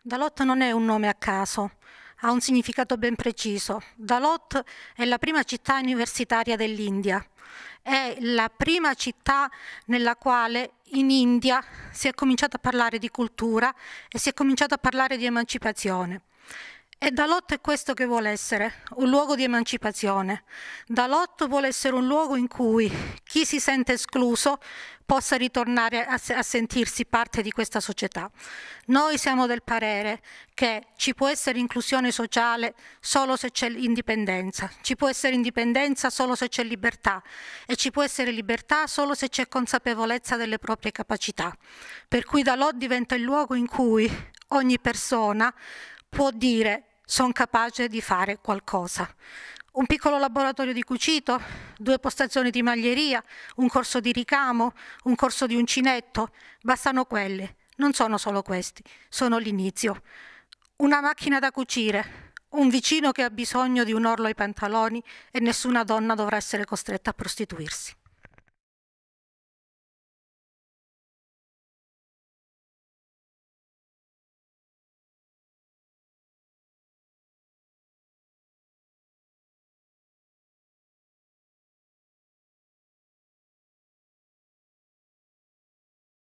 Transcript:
Dalot non è un nome a caso, ha un significato ben preciso. Dalot è la prima città universitaria dell'India, è la prima città nella quale in India si è cominciato a parlare di cultura e si è cominciato a parlare di emancipazione. E Dalot è questo che vuole essere, un luogo di emancipazione. Dalot vuole essere un luogo in cui chi si sente escluso possa ritornare a, a, sentirsi parte di questa società. Noi siamo del parere che ci può essere inclusione sociale solo se c'è indipendenza, ci può essere indipendenza solo se c'è libertà e ci può essere libertà solo se c'è consapevolezza delle proprie capacità. Per cui Dalot diventa il luogo in cui ogni persona può dire sono capace di fare qualcosa. Un piccolo laboratorio di cucito, due postazioni di maglieria, un corso di ricamo, un corso di uncinetto, bastano quelle. Non sono solo questi, sono l'inizio. Una macchina da cucire, un vicino che ha bisogno di un orlo ai pantaloni e nessuna donna dovrà essere costretta a prostituirsi.